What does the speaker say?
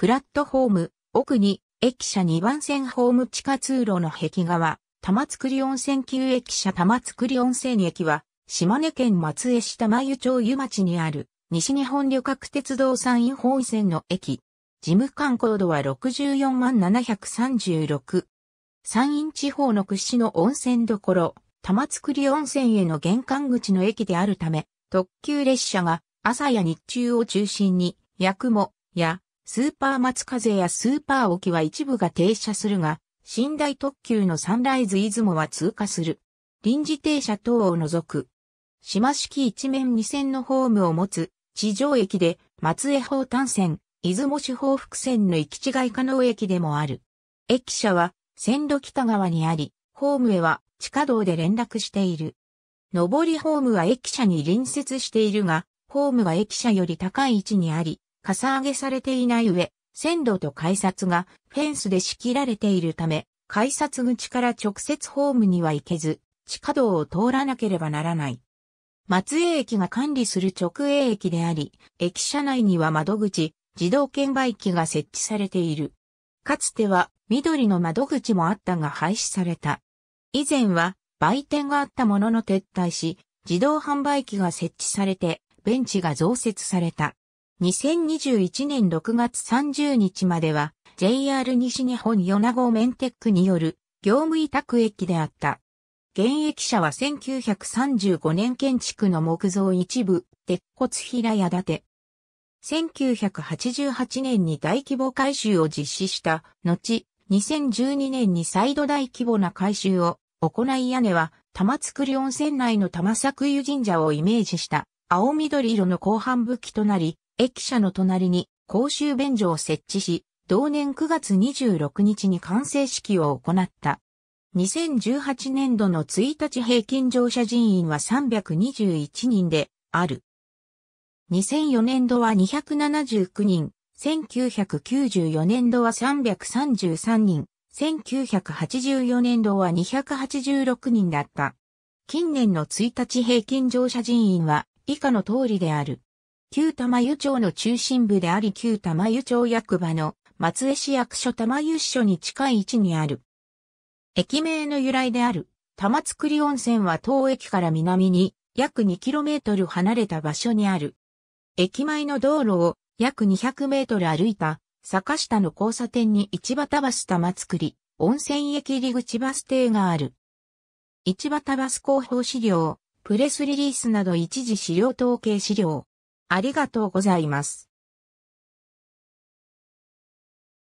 プラットホーム、奥に、駅舎2番線ホーム地下通路の壁画は、玉造温泉旧駅舎玉造温泉駅は、島根県松江市玉湯町湯町にある、西日本旅客鉄道山陰本線の駅。事務官高度は64万736。山陰地方の屈指の温泉どころ、玉造温泉への玄関口の駅であるため、特急列車が朝や日中を中心に、役も、やスーパー松風やスーパー沖は一部が停車するが、寝台特急のサンライズ出雲は通過する。臨時停車等を除く。島式一面二線のホームを持つ地上駅で松江方丹線、出雲市方福線の行き違い可能駅でもある。駅舎は線路北側にあり、ホームへは地下道で連絡している。上りホームは駅舎に隣接しているが、ホームは駅舎より高い位置にあり、かさ上げされていない上、線路と改札がフェンスで仕切られているため、改札口から直接ホームには行けず、地下道を通らなければならない。松江駅が管理する直営駅であり、駅舎内には窓口、自動券売機が設置されている。かつては緑の窓口もあったが廃止された。以前は売店があったものの撤退し、自動販売機が設置されて、ベンチが増設された。2021年6月30日までは JR 西日本米子メンテックによる業務委託駅であった。現役者は1935年建築の木造一部、鉄骨平屋建て。1988年に大規模改修を実施した後、2012年に再度大規模な改修を行い屋根は玉造温泉内の玉作湯神社をイメージした青緑色の後半武器となり、駅舎の隣に公衆便所を設置し、同年9月26日に完成式を行った。2018年度の1日平均乗車人員は321人である。2004年度は279人、1994年度は333人、1984年度は286人だった。近年の1日平均乗車人員は以下の通りである。旧玉湯町の中心部であり旧玉湯町役場の松江市役所玉湯支所に近い位置にある。駅名の由来である玉造温泉は当駅から南に約 2km 離れた場所にある。駅前の道路を約 200m 歩いた坂下の交差点に市タバス玉造温泉駅入口バス停がある。市タバス広報資料、プレスリリースなど一時資料統計資料、ありがとうございます。